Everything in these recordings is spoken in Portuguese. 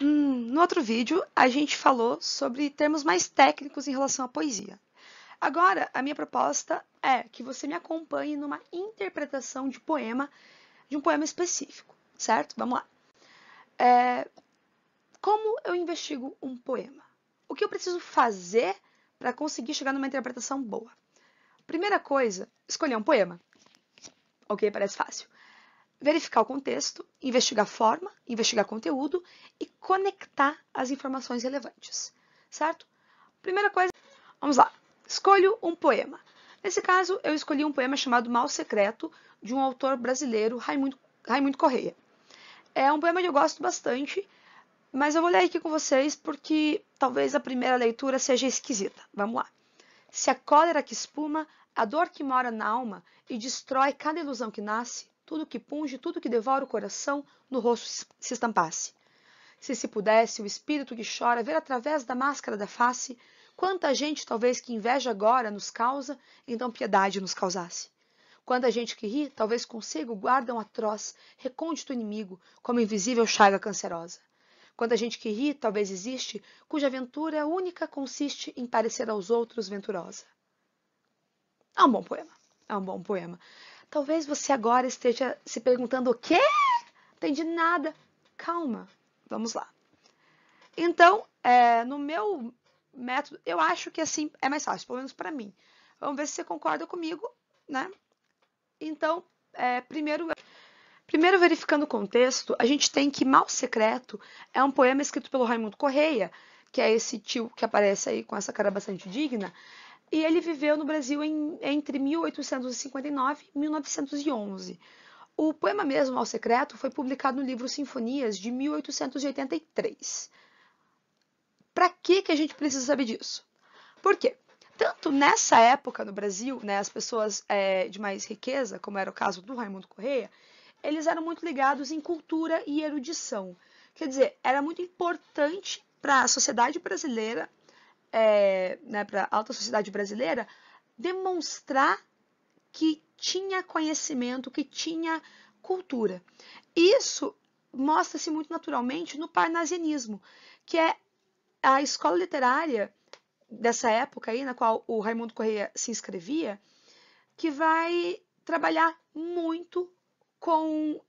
Hum, no outro vídeo, a gente falou sobre termos mais técnicos em relação à poesia. Agora, a minha proposta é que você me acompanhe numa interpretação de poema, de um poema específico, certo? Vamos lá. É, como eu investigo um poema? O que eu preciso fazer para conseguir chegar numa interpretação boa? Primeira coisa, escolher um poema. Ok, parece fácil. Verificar o contexto, investigar forma, investigar conteúdo e conectar as informações relevantes, certo? Primeira coisa, vamos lá. Escolho um poema. Nesse caso, eu escolhi um poema chamado Mal Secreto, de um autor brasileiro, Raimundo, Raimundo Correia. É um poema que eu gosto bastante, mas eu vou ler aqui com vocês porque talvez a primeira leitura seja esquisita. Vamos lá. Se a cólera que espuma, a dor que mora na alma e destrói cada ilusão que nasce, tudo que punge, tudo que devora o coração, no rosto se estampasse. Se se pudesse, o espírito que chora ver através da máscara da face quanta gente talvez que inveja agora nos causa, então piedade nos causasse. Quanta gente que ri, talvez consigo guarda um atroz, recôndito inimigo, como invisível chaga cancerosa. Quanta gente que ri, talvez existe, cuja ventura única consiste em parecer aos outros venturosa. É um bom poema. É um bom poema. Talvez você agora esteja se perguntando o quê? Não entendi nada. Calma, Vamos lá. Então, é, no meu método, eu acho que assim é mais fácil, pelo menos para mim. Vamos ver se você concorda comigo, né? Então, é, primeiro, primeiro verificando o contexto, a gente tem que Mal Secreto é um poema escrito pelo Raimundo Correia, que é esse tio que aparece aí com essa cara bastante digna, e ele viveu no Brasil em, entre 1859 e 1911. O poema mesmo ao secreto foi publicado no livro Sinfonias de 1883. Para que que a gente precisa saber disso? Por quê? Tanto nessa época no Brasil, né, as pessoas é, de mais riqueza, como era o caso do Raimundo Correia, eles eram muito ligados em cultura e erudição. Quer dizer, era muito importante para a sociedade brasileira, é, né, para a alta sociedade brasileira, demonstrar que tinha conhecimento, que tinha cultura. Isso mostra-se muito naturalmente no parnasianismo, que é a escola literária dessa época aí, na qual o Raimundo Correia se inscrevia, que vai trabalhar muito com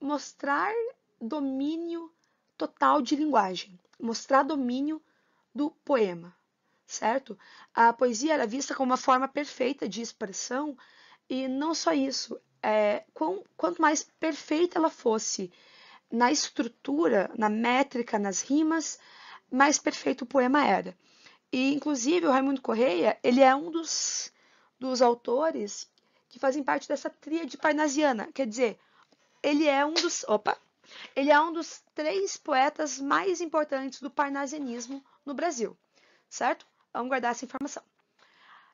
mostrar domínio total de linguagem, mostrar domínio do poema, certo? A poesia era é vista como uma forma perfeita de expressão e não só isso, é, quão, quanto mais perfeita ela fosse na estrutura, na métrica, nas rimas, mais perfeito o poema era. E, inclusive, o Raimundo Correia, ele é um dos, dos autores que fazem parte dessa tríade parnasiana. Quer dizer, ele é um dos... Opa! Ele é um dos três poetas mais importantes do parnasianismo no Brasil, certo? Vamos guardar essa informação.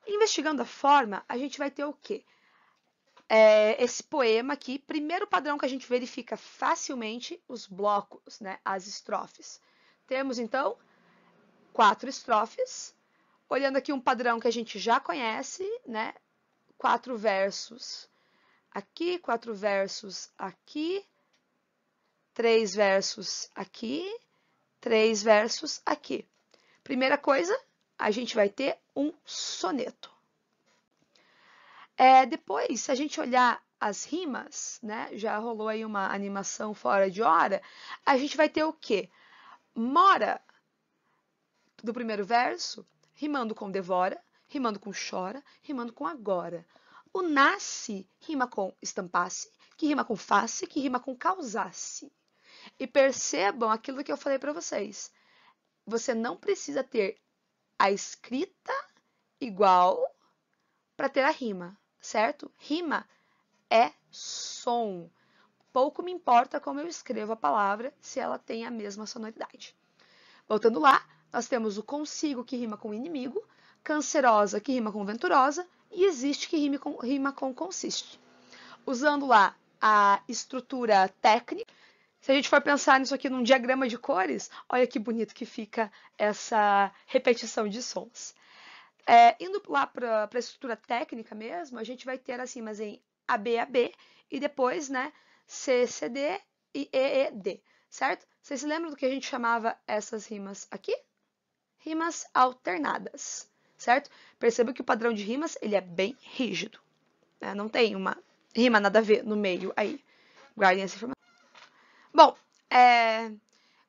Investigando a forma, a gente vai ter o quê? é, esse poema aqui. Primeiro padrão que a gente verifica facilmente os blocos, né, as estrofes. Temos então quatro estrofes. Olhando aqui um padrão que a gente já conhece, né? Quatro versos aqui, quatro versos aqui, três versos aqui, três versos aqui. Primeira coisa, a gente vai ter um soneto. É, depois, se a gente olhar as rimas, né? Já rolou aí uma animação fora de hora. A gente vai ter o quê? Mora do primeiro verso, rimando com devora, rimando com chora, rimando com agora. O nasce rima com estampasse, que rima com face, que rima com causasse. E percebam aquilo que eu falei para vocês. Você não precisa ter a escrita igual para ter a rima certo? Rima é som. Pouco me importa como eu escrevo a palavra se ela tem a mesma sonoridade. Voltando lá, nós temos o consigo que rima com inimigo, cancerosa que rima com venturosa e existe que rima com, rima com consiste. Usando lá a estrutura técnica, se a gente for pensar nisso aqui num diagrama de cores, olha que bonito que fica essa repetição de sons. É, indo lá para a estrutura técnica mesmo, a gente vai ter as assim, rimas em ABAB e depois, né, CCD e EED, certo? Vocês se lembram do que a gente chamava essas rimas aqui? Rimas alternadas, certo? Perceba que o padrão de rimas, ele é bem rígido, né? Não tem uma rima nada a ver no meio aí. Guardem essa informação. Bom, é,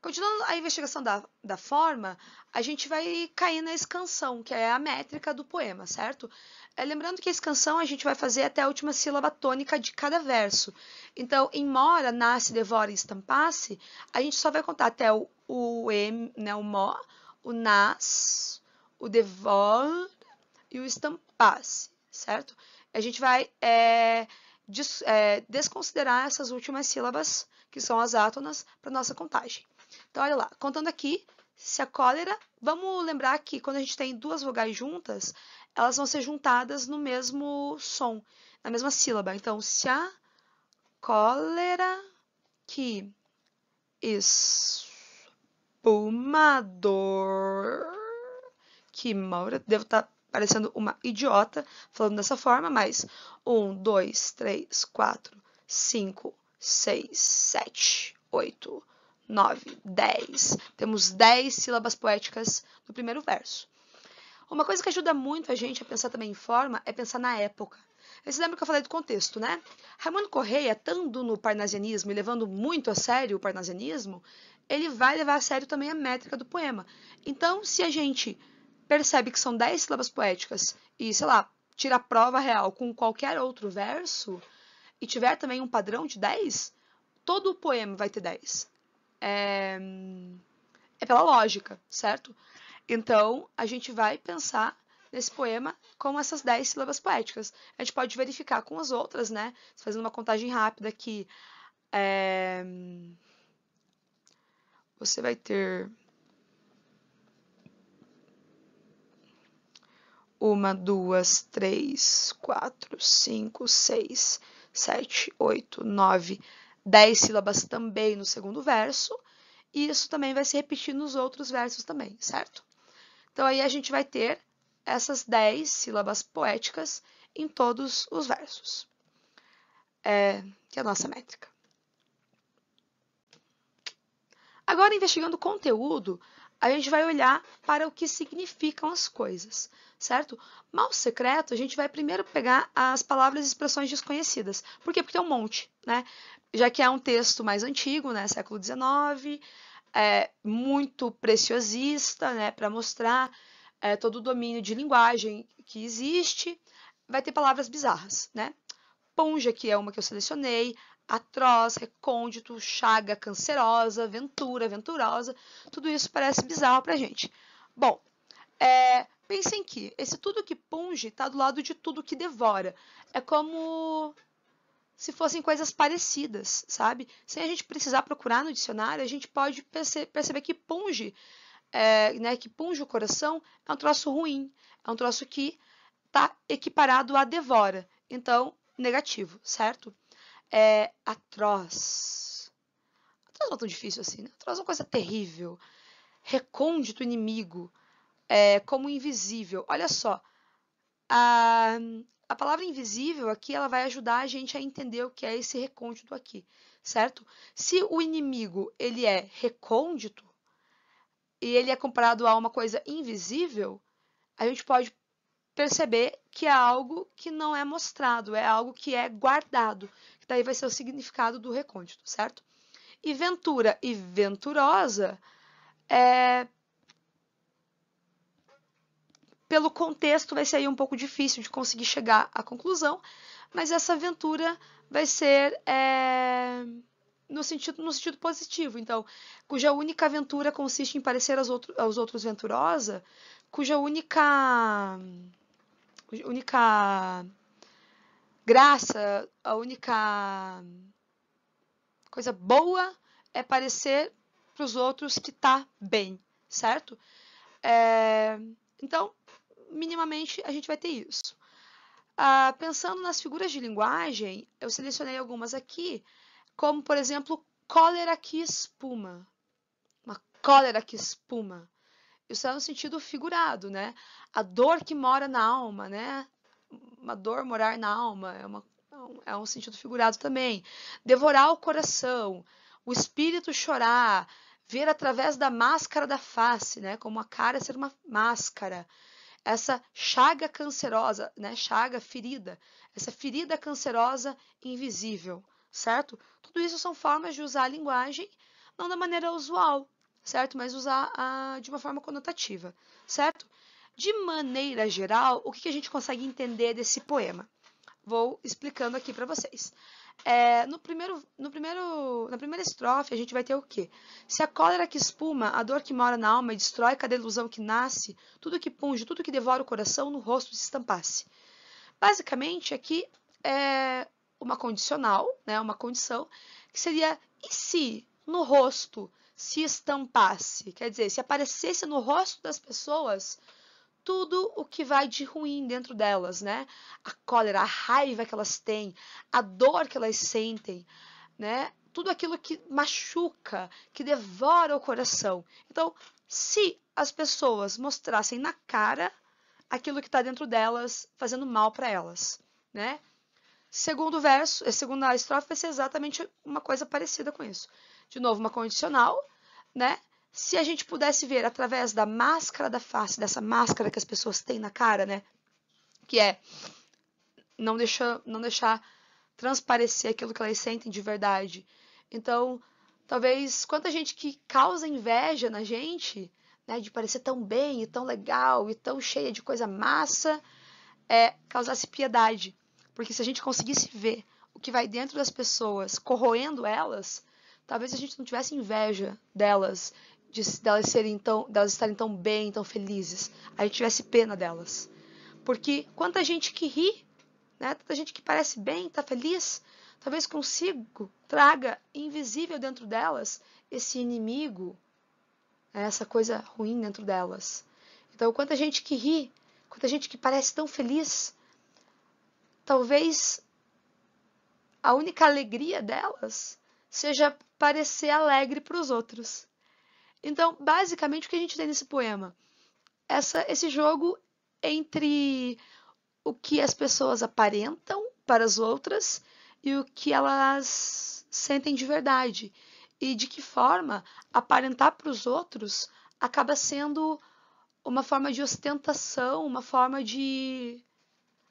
Continuando a investigação da, da forma, a gente vai cair na escansão, que é a métrica do poema, certo? É, lembrando que a escansão a gente vai fazer até a última sílaba tônica de cada verso. Então, em mora, nasce, devora e estampasse, a gente só vai contar até o, o M, né, o mó, o nas, o devora e o estampasse, certo? A gente vai é, des, é, desconsiderar essas últimas sílabas, que são as átonas, para nossa contagem. Então, olha lá, contando aqui, se a cólera, vamos lembrar que quando a gente tem duas vogais juntas, elas vão ser juntadas no mesmo som, na mesma sílaba. Então, se a cólera que espumador, que mora... devo estar tá parecendo uma idiota falando dessa forma, mas um, dois, três, quatro, cinco, seis, sete, oito, 9, 10. Temos 10 sílabas poéticas no primeiro verso. Uma coisa que ajuda muito a gente a pensar também em forma é pensar na época. Vocês lembram que eu falei do contexto, né? Raimundo Correia, estando no parnasianismo e levando muito a sério o parnasianismo, ele vai levar a sério também a métrica do poema. Então, se a gente percebe que são 10 sílabas poéticas e, sei lá, tira a prova real com qualquer outro verso e tiver também um padrão de 10, todo o poema vai ter 10 é, é pela lógica, certo? Então, a gente vai pensar nesse poema com essas dez sílabas poéticas. A gente pode verificar com as outras, né? Fazendo uma contagem rápida aqui. É... Você vai ter. Uma, duas, três, quatro, cinco, seis, sete, oito, nove, dez sílabas também no segundo verso, e isso também vai se repetir nos outros versos também, certo? Então aí a gente vai ter essas dez sílabas poéticas em todos os versos, é, que é a nossa métrica. Agora, investigando o conteúdo, a gente vai olhar para o que significam as coisas, certo? Mal secreto, a gente vai primeiro pegar as palavras e expressões desconhecidas. Por quê? Porque tem um monte, né? já que é um texto mais antigo, né, século XIX, é, muito preciosista, né, para mostrar é, todo o domínio de linguagem que existe, vai ter palavras bizarras, né? Ponja, que é uma que eu selecionei, atroz, recôndito, chaga, cancerosa, ventura, venturosa, tudo isso parece bizarro para gente. Bom, é, pensem que esse tudo que punge está do lado de tudo que devora. É como se fossem coisas parecidas, sabe? Sem a gente precisar procurar no dicionário, a gente pode perce perceber que punge, é, né, que punge o coração é um troço ruim, é um troço que está equiparado a devora. Então, negativo, certo? É atroz. Atroz não é tão difícil assim, né? Atroz é uma coisa terrível. Recôndito inimigo. É, como invisível. Olha só. A, a palavra invisível aqui ela vai ajudar a gente a entender o que é esse recôndito aqui, certo? Se o inimigo ele é recôndito e ele é comparado a uma coisa invisível, a gente pode perceber que é algo que não é mostrado, é algo que é guardado. Daí vai ser o significado do recôndito, certo? E ventura e venturosa é pelo contexto, vai ser aí um pouco difícil de conseguir chegar à conclusão, mas essa aventura vai ser é, no, sentido, no sentido positivo, então, cuja única aventura consiste em parecer aos, outro, aos outros venturosa, cuja única única graça, a única coisa boa é parecer para os outros que está bem, certo? É, então, minimamente a gente vai ter isso. Ah, pensando nas figuras de linguagem, eu selecionei algumas aqui, como por exemplo, cólera que espuma. Uma cólera que espuma. Isso é no sentido figurado, né? A dor que mora na alma, né? Uma dor morar na alma é, uma, é um é sentido figurado também. Devorar o coração, o espírito chorar, ver através da máscara da face, né? Como a cara ser uma máscara essa chaga cancerosa, né? Chaga ferida, essa ferida cancerosa invisível, certo? Tudo isso são formas de usar a linguagem não da maneira usual, certo? Mas usar a, de uma forma conotativa, certo? De maneira geral, o que a gente consegue entender desse poema? Vou explicando aqui para vocês. É, no primeiro, no primeiro, na primeira estrofe, a gente vai ter o quê? Se a cólera que espuma, a dor que mora na alma e destrói cada ilusão que nasce, tudo que punge, tudo que devora o coração, no rosto se estampasse. Basicamente, aqui é uma condicional, né, uma condição, que seria e se no rosto se estampasse? Quer dizer, se aparecesse no rosto das pessoas tudo o que vai de ruim dentro delas, né? A cólera, a raiva que elas têm, a dor que elas sentem, né? Tudo aquilo que machuca, que devora o coração. Então, se as pessoas mostrassem na cara aquilo que está dentro delas, fazendo mal para elas, né? Segundo verso, eh, segunda estrofe vai ser exatamente uma coisa parecida com isso. De novo, uma condicional, né? se a gente pudesse ver através da máscara da face, dessa máscara que as pessoas têm na cara, né? Que é não deixar, não deixar transparecer aquilo que elas sentem de verdade. Então, talvez quanta gente que causa inveja na gente, né, de parecer tão bem e tão legal e tão cheia de coisa massa, é causasse piedade. Porque se a gente conseguisse ver o que vai dentro das pessoas, corroendo elas, talvez a gente não tivesse inveja delas de delas serem tão, delas estarem tão bem, tão felizes, a gente tivesse pena delas. Porque quanta gente que ri, né? Tanta gente que parece bem, tá feliz, talvez consigo traga invisível dentro delas esse inimigo, né, essa coisa ruim dentro delas. Então, quanta gente que ri, quanta gente que parece tão feliz, talvez a única alegria delas seja parecer alegre para os outros. Então, basicamente, o que a gente tem nesse poema? Essa, esse jogo entre o que as pessoas aparentam para as outras e o que elas sentem de verdade. E de que forma aparentar para os outros acaba sendo uma forma de ostentação, uma forma de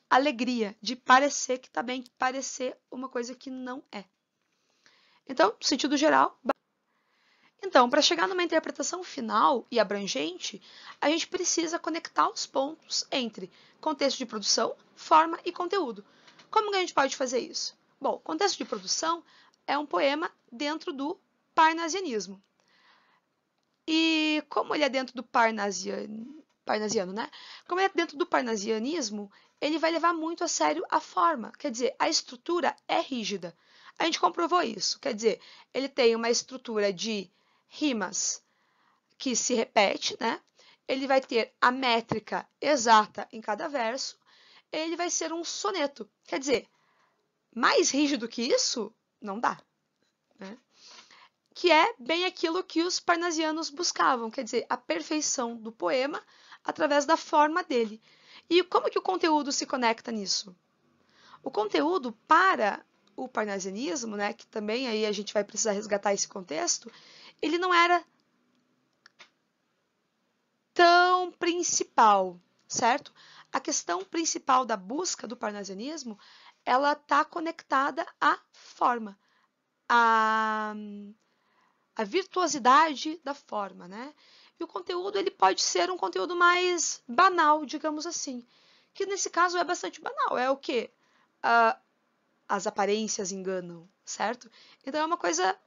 alegria, de parecer que está bem, parecer uma coisa que não é. Então, sentido geral, então, para chegar numa interpretação final e abrangente, a gente precisa conectar os pontos entre contexto de produção, forma e conteúdo. Como que a gente pode fazer isso? Bom, contexto de produção é um poema dentro do parnasianismo. E como ele é dentro do parnasian... parnasiano, né? Como ele é dentro do parnasianismo, ele vai levar muito a sério a forma, quer dizer, a estrutura é rígida. A gente comprovou isso, quer dizer, ele tem uma estrutura de rimas que se repete, né? Ele vai ter a métrica exata em cada verso. Ele vai ser um soneto. Quer dizer, mais rígido que isso, não dá. Né? Que é bem aquilo que os parnasianos buscavam, quer dizer, a perfeição do poema através da forma dele. E como que o conteúdo se conecta nisso? O conteúdo para o parnasianismo, né, que também aí a gente vai precisar resgatar esse contexto, ele não era tão principal, certo? A questão principal da busca do parnasianismo, ela está conectada à forma, à, à virtuosidade da forma, né? E o conteúdo, ele pode ser um conteúdo mais banal, digamos assim, que nesse caso é bastante banal, é o quê? Uh, as aparências enganam, certo? Então é uma coisa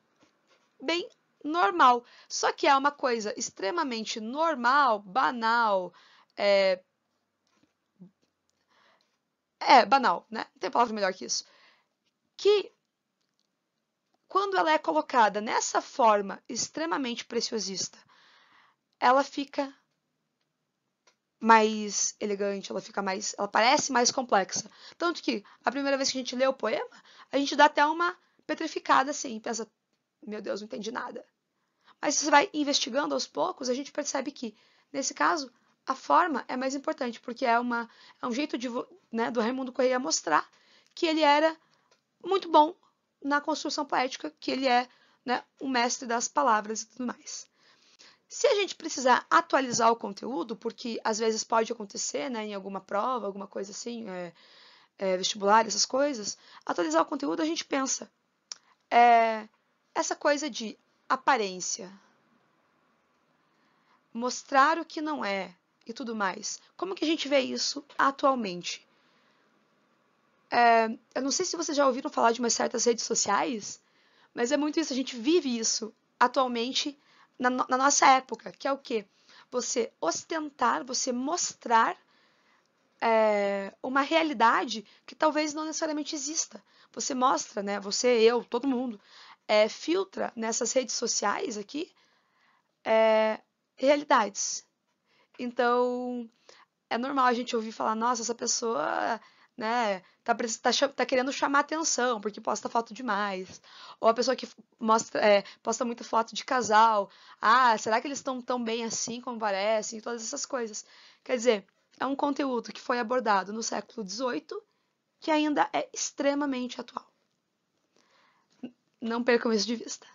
bem normal. Só que é uma coisa extremamente normal, banal, é, é banal, né? Não tem palavra melhor que isso. Que quando ela é colocada nessa forma extremamente preciosista, ela fica mais elegante, ela fica mais, ela parece mais complexa. Tanto que a primeira vez que a gente lê o poema, a gente dá até uma petrificada assim, pensa, meu Deus, não entendi nada. Mas se você vai investigando aos poucos, a gente percebe que, nesse caso, a forma é mais importante, porque é, uma, é um jeito de, né, do Raimundo Correia mostrar que ele era muito bom na construção poética, que ele é né, um mestre das palavras e tudo mais. Se a gente precisar atualizar o conteúdo, porque às vezes pode acontecer né, em alguma prova, alguma coisa assim, é, é, vestibular, essas coisas, atualizar o conteúdo a gente pensa. É, essa coisa de aparência, mostrar o que não é e tudo mais. Como que a gente vê isso atualmente? É, eu não sei se vocês já ouviram falar de umas certas redes sociais, mas é muito isso. A gente vive isso atualmente na, no, na nossa época, que é o quê? Você ostentar, você mostrar é, uma realidade que talvez não necessariamente exista. Você mostra, né? Você, eu, todo mundo, é, filtra nessas redes sociais aqui é, realidades. Então, é normal a gente ouvir falar, nossa, essa pessoa né, tá, tá, tá querendo chamar atenção, porque posta foto demais. Ou a pessoa que mostra, é, posta muita foto de casal, ah, será que eles estão tão bem assim como parecem? Todas essas coisas. Quer dizer, é um conteúdo que foi abordado no século XVIII que ainda é extremamente atual. Não percam isso de vista.